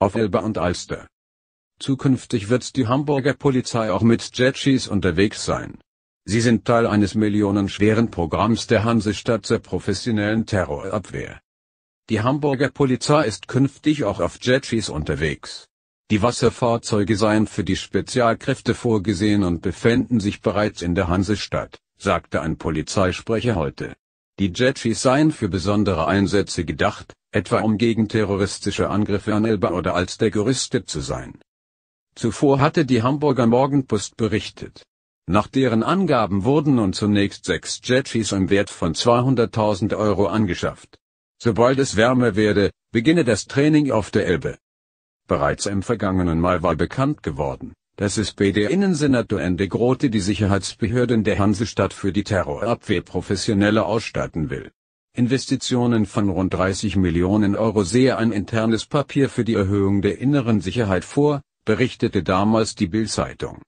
auf Elbe und Alster. Zukünftig wird die Hamburger Polizei auch mit Jetskis unterwegs sein. Sie sind Teil eines millionenschweren Programms der Hansestadt zur professionellen Terrorabwehr. Die Hamburger Polizei ist künftig auch auf Jetskis unterwegs. Die Wasserfahrzeuge seien für die Spezialkräfte vorgesehen und befänden sich bereits in der Hansestadt, sagte ein Polizeisprecher heute. Die Jetskis seien für besondere Einsätze gedacht, etwa um gegen terroristische Angriffe an Elba oder als der gerüstet zu sein. Zuvor hatte die Hamburger Morgenpost berichtet. Nach deren Angaben wurden nun zunächst sechs Jetschis im Wert von 200.000 Euro angeschafft. Sobald es wärmer werde, beginne das Training auf der Elbe. Bereits im vergangenen Mai war bekannt geworden, dass SPD-Innensenator Ende Grote die Sicherheitsbehörden der Hansestadt für die Terrorabwehr professioneller ausstatten will. Investitionen von rund 30 Millionen Euro sehe ein internes Papier für die Erhöhung der inneren Sicherheit vor, berichtete damals die Bild-Zeitung